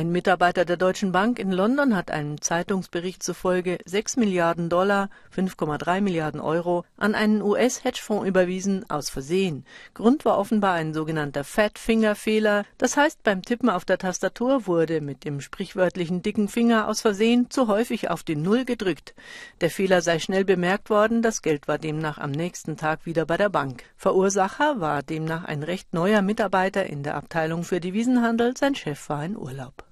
Ein Mitarbeiter der Deutschen Bank in London hat einem Zeitungsbericht zufolge 6 Milliarden Dollar (5,3 Milliarden Euro) an einen US-Hedgefonds überwiesen, aus Versehen. Grund war offenbar ein sogenannter Fat-Finger-Fehler, das heißt beim Tippen auf der Tastatur wurde mit dem sprichwörtlichen dicken Finger aus Versehen zu häufig auf den Null gedrückt. Der Fehler sei schnell bemerkt worden, das Geld war demnach am nächsten Tag wieder bei der Bank. Verursacher war demnach ein recht neuer Mitarbeiter in der Abteilung für Devisenhandel, sein Chef war in Urlaub.